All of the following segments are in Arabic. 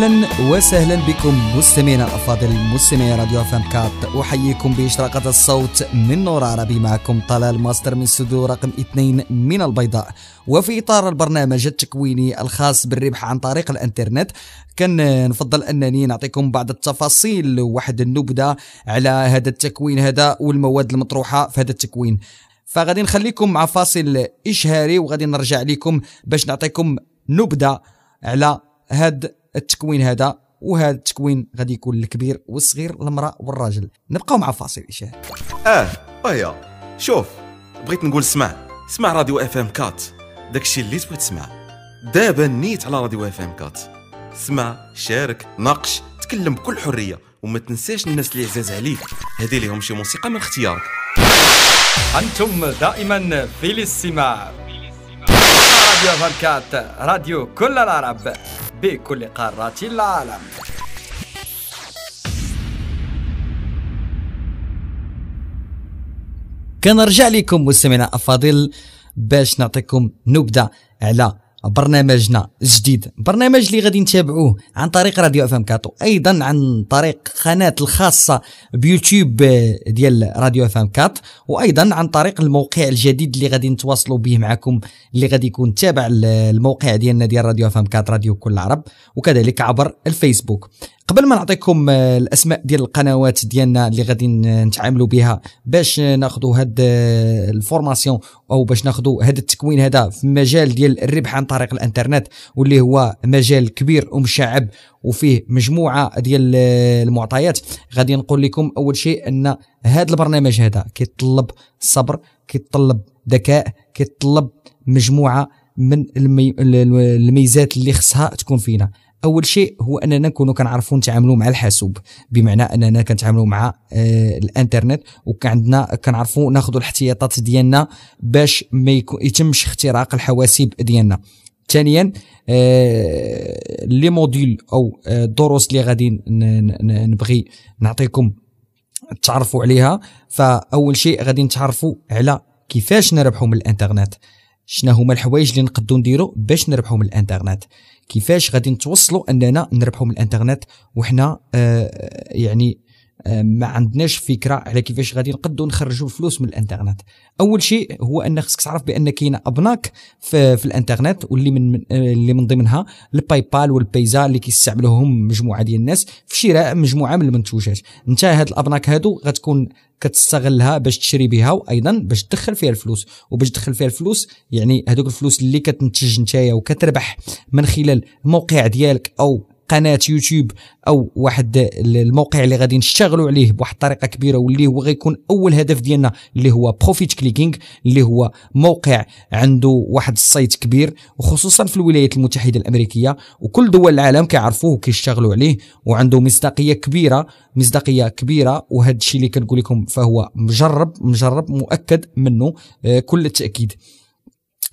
اهلا وسهلا بكم مستمعينا الافاضل مستمعي راديو فام كات احييكم باشراقه الصوت من نور عربي معكم طلال ماستر من سدو رقم اثنين من البيضاء وفي اطار البرنامج التكويني الخاص بالربح عن طريق الانترنت كان نفضل انني نعطيكم بعض التفاصيل واحد النبذه على هذا التكوين هذا والمواد المطروحه في هذا التكوين فغادي نخليكم مع فاصل اشهاري وغادي نرجع لكم باش نعطيكم نبذه على هذا التكوين هذا وهذا التكوين غادي يكون الكبير والصغير المراه والراجل نبقاو مع فاصل اشهاد اه وهي شوف بغيت نقول سمع سمع راديو اف ام كات داكشي اللي تبغي تسمع دابا نيت على راديو اف ام كات سمع شارك ناقش تكلم بكل حريه وما تنساش الناس اللي عزاز عليك هذه لهم شي موسيقى من اختيارك انتم دائما في الاستماع راديو فانكات راديو كل العرب بكل قارات العالم كنرجع لكم مستمعينا افاضل باش نعطيكم نبذه على برنامجنا الجديد برنامج اللي غادي نتابعوه عن طريق راديو اف ام كاتو ايضا عن طريق قناه الخاصه بيوتيوب آه، ديال راديو اف ام كات وايضا عن طريق الموقع الجديد اللي غادي نتواصلوا به معكم اللي غادي يكون تابع الموقع ديالنا ديال راديو اف ام كات راديو كل العرب وكذلك عبر الفيسبوك قبل ما نعطيكم آه، الاسماء ديال القنوات ديالنا اللي غادي نتعاملوا بها باش ناخذوا هاد آه، الفورماسيون او باش ناخذوا هذا التكوين هذا في مجال ديال الربح عن طريق الانترنت واللي هو مجال كبير ومشعب وفيه مجموعه ديال آه، المعطيات غادي نقول لكم اول شيء ان هذا البرنامج هذا كيتطلب صبر كيتطلب ذكاء كيتطلب مجموعه من المي... الميزات اللي خصها تكون فينا اول شيء هو اننا نكونوا كنعرفوا نتعاملوا مع الحاسوب بمعنى اننا كنتعاملوا مع آه، الانترنت وكعندنا كنعرفوا ناخذوا الاحتياطات ديالنا باش ما يتمش اختراق الحواسيب ديالنا ثانيا آه، لي موديل او آه، الدروس اللي غادي نبغي نعطيكم تعرفوا عليها فاول شيء غادي نتعرفوا على كيفاش نربحوا من الانترنت شنو هما الحوايج اللي نقدروا نديروا باش نربحوا من الانترنت كيفاش غادي نتوصلوا اننا نربحوا من الانترنت وحنا آه يعني آه ما عندناش فكره على كيفاش غادي نقدروا نخرجوا الفلوس من الانترنت اول شيء هو ان خصك تعرف بان كاين ابناك في, في الانترنت واللي من آه، اللي من ضمنها الباي بال والبيزا اللي كيستعملوهم مجموعه ديال الناس في شراء مجموعه من المنتوجات انت هاد الابناك هادو غتكون كتستغلها باش تشري بها وايضا باش تدخل فيها الفلوس وباش تدخل فيها الفلوس يعني هذوك الفلوس اللي كتنتج نتايا وكتربح من خلال الموقع ديالك او قناه يوتيوب او واحد الموقع اللي غادي نشتغلوا عليه بواحد الطريقه كبيره واللي هو غيكون اول هدف ديالنا اللي هو بروفيت كليكينغ اللي هو موقع عنده واحد السايت كبير وخصوصا في الولايات المتحده الامريكيه وكل دول العالم كيعرفوه وكيشتغلوا عليه وعنده مصداقيه كبيره مصداقيه كبيره وهذا الشيء اللي كنقول لكم فهو مجرب مجرب مؤكد منه آه، كل التاكيد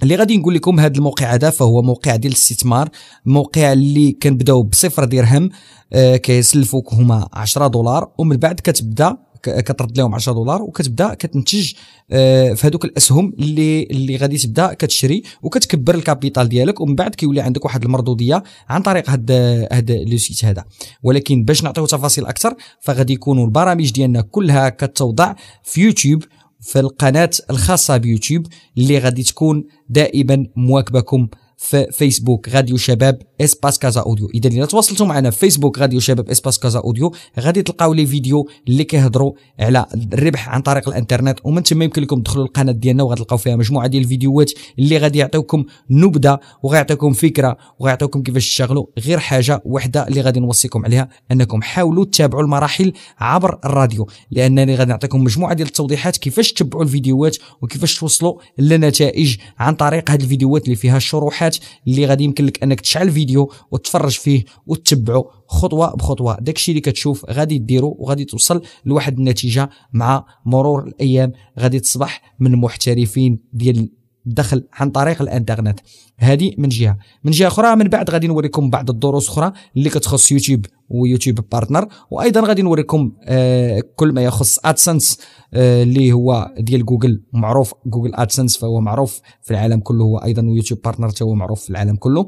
اللي غادي نقول لكم هذا الموقع هذا فهو موقع ديال الاستثمار موقع اللي كنبداو بصفر درهم آه كيسلفوك هما 10 دولار ومن بعد كتبدا كترد لهم 10 دولار وكتبدا كتنتج آه، في هذوك الاسهم اللي اللي غادي تبدا كتشري وكتكبر الكابيتال ديالك ومن بعد كيولي عندك واحد المردوديه عن طريق هاد هاد لو سيت هذا ولكن باش نعطيو تفاصيل اكثر فغادي يكونوا البرامج ديالنا كلها كتوضع في يوتيوب في القناة الخاصة بيوتيوب اللي غادي تكون دائما مواكبكم في فيسبوك غاديو شباب اسباس كازا اوديو اذا الا تواصلتوا معنا في فيسبوك راديو شباب اسباس كازا اوديو غادي تلقاو لي فيديو اللي كيهضروا على الربح عن طريق الانترنت ومن ثم يمكن لكم تدخلوا القناه ديالنا وغادي تلقاو فيها مجموعه ديال الفيديوهات اللي غادي يعطيوكم نبذه وغيعطيوكم فكره وغيعطيوكم كيفاش تشتغلوا غير حاجه وحده اللي غادي نوصيكم عليها انكم حاولوا تتابعوا المراحل عبر الراديو لانني غادي نعطيكم مجموعه ديال التوضيحات كيفاش تتبعوا الفيديوهات وكيفاش توصلوا لنتائج عن طريق هذه الفيديوهات اللي فيها الشروحات اللي غادي يمكن لك انك تشعل فيديو الفيديو وتفرج فيه وتتبعه خطوه بخطوه داكشي اللي كتشوف غادي ديرو وغادي توصل لواحد النتيجه مع مرور الايام غادي تصبح من محترفين ديال الدخل عن طريق الانترنت هذه من جهه من جهه اخرى من بعد غادي نوريكم بعض الدروس اخرى اللي كتخص يوتيوب ويوتيوب بارتنر وايضا غادي نوريكم آه كل ما يخص ادسنس آه، اللي آه هو ديال جوجل معروف جوجل ادسنس فهو معروف في العالم كله وايضا يوتيوب بارتنر هو معروف في العالم كله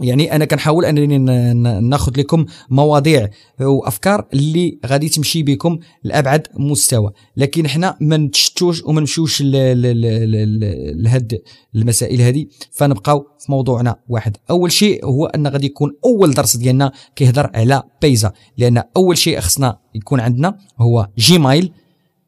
يعني انا كنحاول انني ناخذ لكم مواضيع وافكار اللي غادي تمشي بكم لابعد مستوى لكن حنا ما نتشتوش وما نمشيوش لهاد المسائل هذه فنبقاو في موضوعنا واحد اول شيء هو ان غادي يكون اول درس ديالنا كيهضر على بيزا لان اول شيء خصنا يكون عندنا هو جيمايل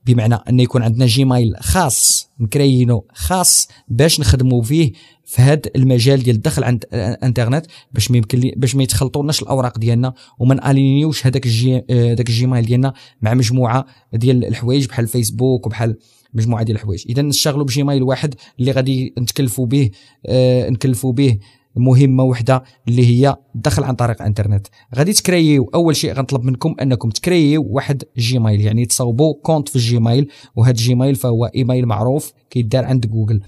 بمعنى ان يكون عندنا جيميل خاص مكرينو خاص باش نخدموا فيه في هذا المجال ديال الدخل عند الانترنت باش يمكن لي باش ما يتخلطوناش الاوراق ديالنا وما نالينيوش هذاك الجي الجيميل ديالنا مع مجموعه ديال الحوايج بحال الفيسبوك وبحال مجموعه ديال الحوايج اذا نشتغلوا بجيميل واحد اللي غادي نتكلفوا به آه نكلفوا به مهمه وحده اللي هي الدخل عن طريق الانترنت غادي تكرييو اول شيء غنطلب منكم انكم تكرييو واحد جيميل يعني تصاوبوا كونت في الجيميل وهذا الجيميل فهو ايميل معروف كيدار عند جوجل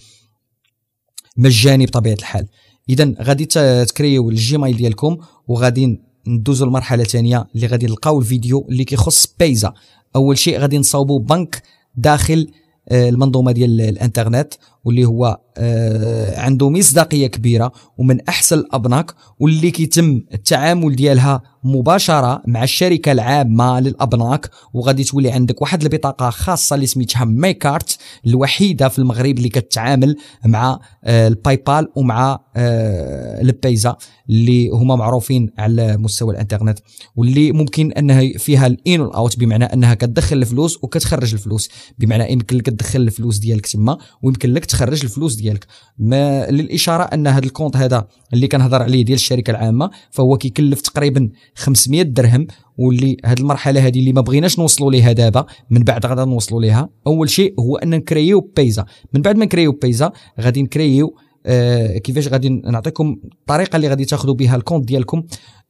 مجاني بطبيعه الحال اذا غادي تكرييو الجيميل ديالكم وغادي ندوزو لمرحله ثانيه اللي غادي نلقاو الفيديو اللي كيخص بيزا اول شيء غادي نصاوبوا بنك داخل آه، المنظومه ديال الانترنت واللي هو آه، عنده مصداقيه كبيره ومن احسن الابناك واللي كيتم التعامل ديالها مباشره مع الشركه العامه للابناك وغادي تولي عندك واحد البطاقه خاصه اللي سميتها ماي كارت الوحيده في المغرب اللي كتعامل مع آه، الباي بال ومع آه، البيزا اللي هما معروفين على مستوى الانترنت واللي ممكن انها فيها الان والاوت بمعنى انها كتدخل الفلوس وكتخرج الفلوس بمعنى يمكن لك تدخل الفلوس ديالك تما ويمكن لك تخرج الفلوس ديالك ديالك ما للاشاره ان هذا الكونت هذا اللي كنهضر عليه ديال الشركه العامه فهو كيكلف تقريبا 500 درهم واللي هذه المرحله هذه اللي ما بغيناش نوصلوا ليها دابا من بعد غادي نوصلوا ليها اول شيء هو ان نكريو بيزا من بعد ما نكريو بيزا غادي نكريو آه، كيفاش غادي نعطيكم الطريقه اللي غادي تاخذوا بها الكونت ديالكم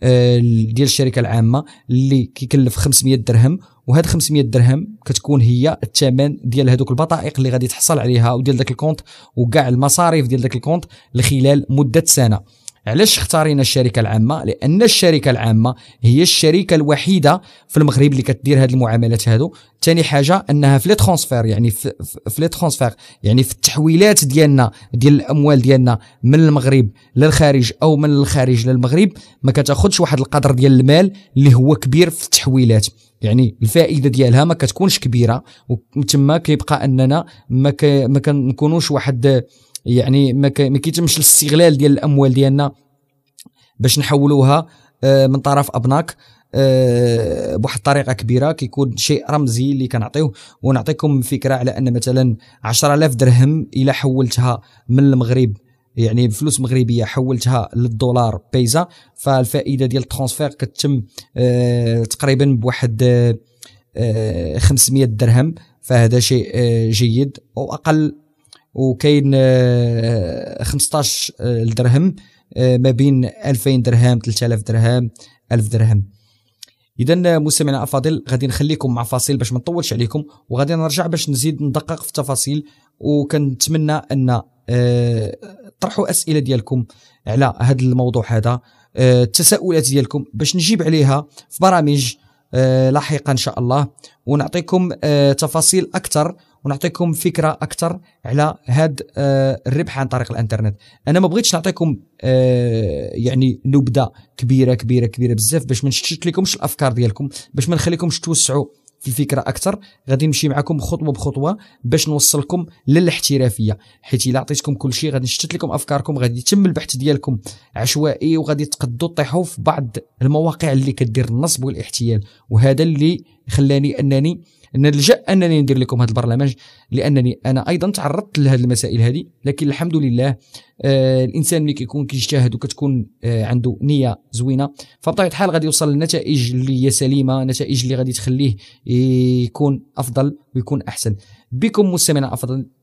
آه، ديال الشركه العامه اللي كيكلف 500 درهم وهاد 500 درهم كتكون هي الثمن ديال هذوك البطائق اللي غادي تحصل عليها وديال ذاك الكونت وكاع المصاريف ديال ذاك الكونت لخلال مده سنه علاش اختارينا الشركه العامه لان الشركه العامه هي الشركه الوحيده في المغرب اللي كدير هذه المعاملات هادو ثاني حاجه انها في لي ترونسفير يعني في لي ترونسفير يعني في التحويلات ديالنا ديال الاموال ديالنا من المغرب للخارج او من الخارج للمغرب ما كتاخذش واحد القدر ديال المال اللي هو كبير في التحويلات يعني الفائده ديالها ما كتكونش كبيره وتما كيبقى اننا ما, ك... ما كنكونوش واحد يعني ما كيتمش الاستغلال ديال الاموال ديالنا باش نحولوها آه، من طرف ابناك آه، بواحد الطريقه كبيره كيكون شيء رمزي اللي كنعطيوه ونعطيكم فكره على ان مثلا 10000 درهم الى حولتها من المغرب يعني بفلوس مغربيه حولتها للدولار بيزا فالفائده ديال الترانسفير كتتم آه، تقريبا بواحد 500 درهم فهذا شيء جيد او اقل وكاين 15 آه، آه، درهم آه، ما بين 2000 درهم 3000 درهم 1000 درهم اذا مستمعينا الافاضل غادي نخليكم مع فاصل باش ما نطولش عليكم وغادي نرجع باش نزيد ندقق في التفاصيل وكنتمنى ان طرحوا اسئله ديالكم على هذا الموضوع هذا التساؤلات ديالكم باش نجيب عليها في برامج لاحقا ان شاء الله ونعطيكم تفاصيل اكثر ونعطيكم فكره اكثر على هذا آه، الربح عن طريق الانترنت انا ما بغيتش نعطيكم آه، يعني نبذه كبيره كبيره كبيره بزاف باش ما نشتت لكمش الافكار ديالكم باش ما نخليكمش توسعوا في الفكره اكثر غادي نمشي معكم خطوه بخطوه باش نوصلكم للاحترافيه حيت الا عطيتكم كل شيء غادي نشتت لكم افكاركم غادي يتم البحث ديالكم عشوائي وغادي تقدوا طيحوا في بعض المواقع اللي كدير النصب والاحتيال وهذا اللي خلاني انني نلجا انني ندير لكم هذا البرنامج لانني انا ايضا تعرضت لهذه المسائل هذه لكن الحمد لله آه الانسان ملي كيكون كيجتهد وكتكون آه عنده نيه زوينه فبطبيعه الحال غادي يوصل لنتائج اللي هي سليمه نتائج اللي غادي تخليه يكون افضل ويكون احسن بكم مستمعينا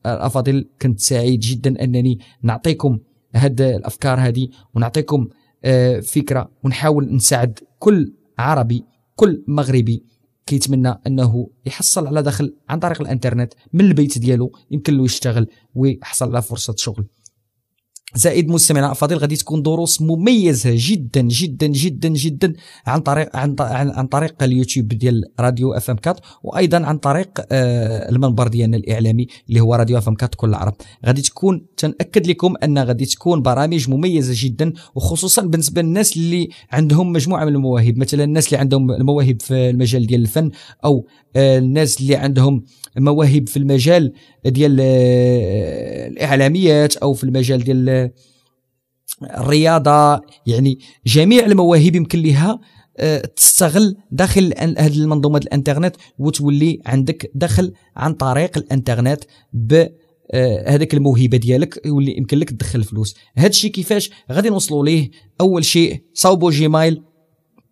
الافاضل كنت سعيد جدا انني نعطيكم هذه الافكار هذه ونعطيكم آه فكره ونحاول نساعد كل عربي كل مغربي كيتمنى انه يحصل على دخل عن طريق الانترنت من البيت ديالو يمكن له يشتغل ويحصل على فرصه شغل زائد مستمعنا الافاضل غادي تكون دروس مميزه جدا جدا جدا جدا عن طريق عن عن طريق اليوتيوب ديال راديو اف ام 4 وايضا عن طريق آه المنبر ديالنا الاعلامي اللي هو راديو اف ام 4 كل العرب غادي تكون تنأكد لكم ان غادي تكون برامج مميزه جدا وخصوصا بالنسبه للناس اللي عندهم مجموعه من المواهب مثلا الناس اللي عندهم المواهب في المجال ديال الفن او آه الناس اللي عندهم مواهب في المجال ديال آه الاعلاميات او في المجال ديال آه، الرياضه يعني جميع المواهب يمكن لها آه، تستغل داخل هذه المنظومه الانترنت وتولي عندك دخل عن طريق الانترنت ب آه، هذاك الموهبه ديالك يولي يمكن لك تدخل فلوس هذا الشيء كيفاش غادي نوصلوا ليه اول شيء صاوبوا جيمايل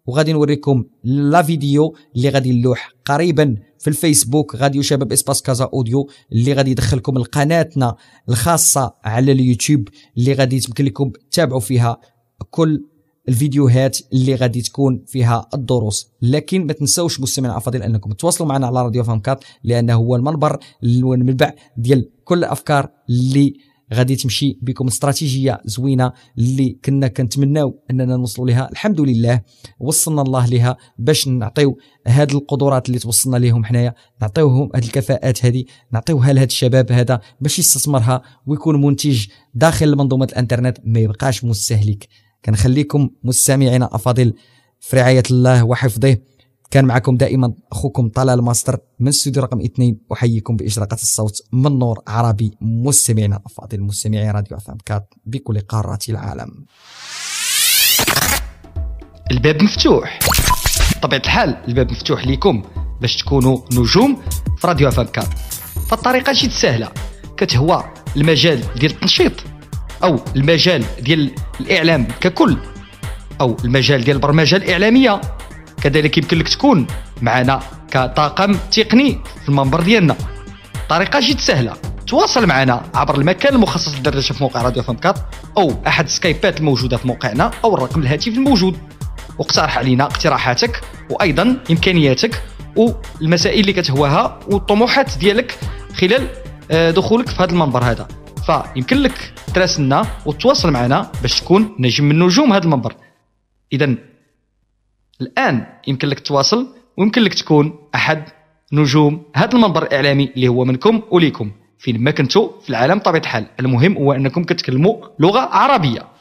وغادي نوريكم لا فيديو اللي غادي نلوح قريبا في الفيسبوك غاديو شباب اسباس كازا اوديو اللي غادي يدخلكم لقناتنا الخاصه على اليوتيوب اللي غادي يمكن لكم تتابعوا فيها كل الفيديوهات اللي غادي تكون فيها الدروس لكن ما تنساوش مستمعينا الافاضل انكم تواصلوا معنا على راديو فامكات لانه هو المنبر المنبع ديال كل الافكار اللي غادي تمشي بكم استراتيجيه زوينه اللي كنا كنتمناو اننا نوصلوا لها الحمد لله وصلنا الله لها باش نعطيو هاد القدرات اللي توصلنا ليهم حنايا نعطيوهم هاد الكفاءات هادي نعطيوها لهاد الشباب هذا باش يستثمرها ويكون منتج داخل منظومه الانترنت ما يبقاش مستهلك كنخليكم مستمعينا افاضل في رعايه الله وحفظه كان معكم دائما اخوكم طلال ماستر من استوديو رقم اثنين احييكم باشراقه الصوت من نور عربي مستمعينا الافاضل مستمعي راديو افلام كات بكل قارات العالم. الباب مفتوح بطبيعه الحال الباب مفتوح ليكم باش تكونوا نجوم في راديو افلام كات فالطريقه جد سهله كتهوى المجال ديال التنشيط او المجال ديال الاعلام ككل او المجال ديال البرمجه الاعلاميه كذلك يمكن لك تكون معنا كطاقم تقني في المنبر ديالنا طريقه جد سهله تواصل معنا عبر المكان المخصص للدردشه في موقع راديو 24 او احد السكايبات الموجوده في موقعنا او الرقم الهاتف الموجود واقترح علينا اقتراحاتك وايضا امكانياتك والمسائل اللي كتهواها والطموحات ديالك خلال آه، دخولك في هذا المنبر هذا فيمكن لك تراسلنا وتواصل معنا باش تكون نجم من نجوم هذا المنبر اذا الان يمكن لك تواصل ويمكن لك تكون احد نجوم هذا المنبر الاعلامي اللي هو منكم وليكم فين ما كنتوا في العالم طبيعه الحال المهم هو انكم كتكلموا لغه عربيه